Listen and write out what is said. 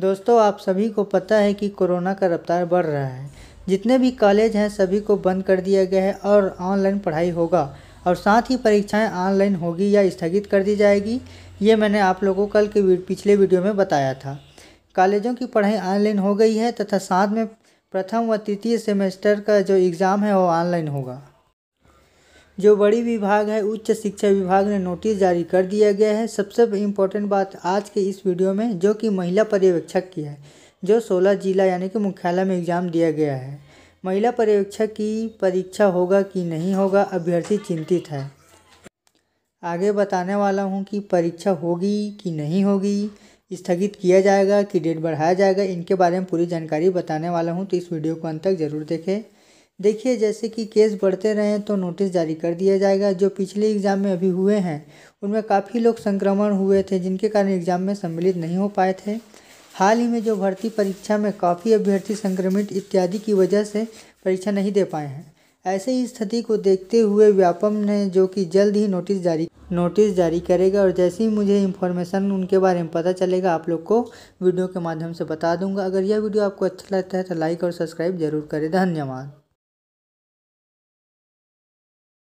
दोस्तों आप सभी को पता है कि कोरोना का रफ्तार बढ़ रहा है जितने भी कॉलेज हैं सभी को बंद कर दिया गया है और ऑनलाइन पढ़ाई होगा और साथ ही परीक्षाएं ऑनलाइन होगी या स्थगित कर दी जाएगी ये मैंने आप लोगों को कल के पिछले वीडियो में बताया था कॉलेजों की पढ़ाई ऑनलाइन हो गई है तथा साथ में प्रथम व तृतीय सेमेस्टर का जो एग्ज़ाम है वो ऑनलाइन होगा जो बड़ी विभाग है उच्च शिक्षा विभाग ने नोटिस जारी कर दिया गया है सबसे इम्पोर्टेंट बात आज के इस वीडियो में जो कि महिला पर्यवेक्षक की है जो 16 जिला यानी कि मुख्यालय में एग्ज़ाम दिया गया है महिला पर्यवेक्षक की परीक्षा होगा कि नहीं होगा अभ्यर्थी चिंतित है आगे बताने वाला हूँ कि परीक्षा होगी कि नहीं होगी स्थगित किया जाएगा कि डेट बढ़ाया जाएगा इनके बारे में पूरी जानकारी बताने वाला हूँ तो इस वीडियो को अंत तक ज़रूर देखें देखिए जैसे कि केस बढ़ते रहें तो नोटिस जारी कर दिया जाएगा जो पिछले एग्ज़ाम में अभी हुए हैं उनमें काफ़ी लोग संक्रमण हुए थे जिनके कारण एग्ज़ाम में सम्मिलित नहीं हो पाए थे हाल ही में जो भर्ती परीक्षा में काफ़ी अभ्यर्थी संक्रमित इत्यादि की वजह से परीक्षा नहीं दे पाए हैं ऐसे ही स्थिति को देखते हुए व्यापम ने जो कि जल्द ही नोटिस जारी नोटिस जारी करेगा और जैसे ही मुझे इन्फॉर्मेशन उनके बारे में पता चलेगा आप लोग को वीडियो के माध्यम से बता दूंगा अगर यह वीडियो आपको अच्छा लगता है तो लाइक और सब्सक्राइब जरूर करें धन्यवाद